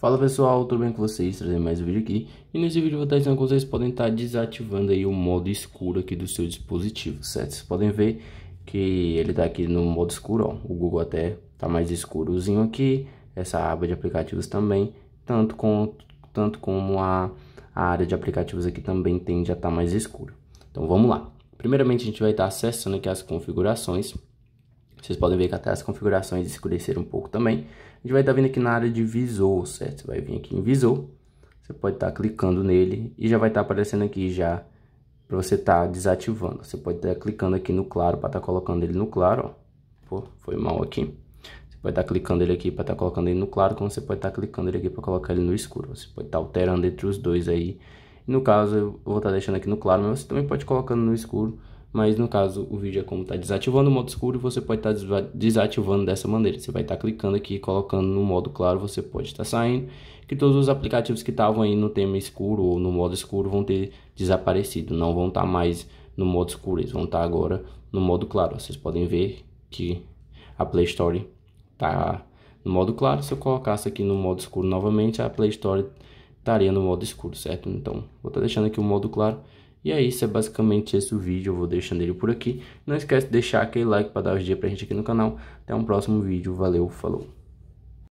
Fala pessoal, tudo bem com vocês? Trazendo mais um vídeo aqui E nesse vídeo eu vou estar dizendo como vocês podem estar tá desativando aí o modo escuro aqui do seu dispositivo, certo? Vocês podem ver que ele tá aqui no modo escuro, ó O Google até tá mais escurozinho aqui Essa aba de aplicativos também Tanto, com, tanto como a, a área de aplicativos aqui também tende a estar tá mais escura Então vamos lá Primeiramente a gente vai estar tá acessando aqui as configurações vocês podem ver que até as configurações escureceram um pouco também. A gente vai estar tá vindo aqui na área de visor, certo? Você vai vir aqui em visor, você pode estar tá clicando nele e já vai estar tá aparecendo aqui já para você estar tá desativando. Você pode estar tá clicando aqui no claro para estar tá colocando ele no claro, ó. Pô, foi mal aqui. Você pode estar clicando ele aqui para estar colocando ele no claro, como você pode estar clicando ele aqui para colocar ele no escuro. Você pode estar alterando entre os dois aí. No caso, eu vou estar deixando aqui no claro, mas você também pode colocando no escuro mas no caso o vídeo é como está desativando o modo escuro, você pode estar tá desativando dessa maneira. Você vai estar tá clicando aqui e colocando no modo claro, você pode estar tá saindo, que todos os aplicativos que estavam aí no tema escuro ou no modo escuro vão ter desaparecido, não vão estar tá mais no modo escuro, eles vão estar tá agora no modo claro. Vocês podem ver que a Play Store está no modo claro, se eu colocasse aqui no modo escuro novamente, a Play Store estaria no modo escuro, certo? Então, vou estar tá deixando aqui o modo claro e é isso, é basicamente esse o vídeo, eu vou deixando ele por aqui. Não esquece de deixar aquele like para dar os dias pra gente aqui no canal. Até um próximo vídeo, valeu, falou.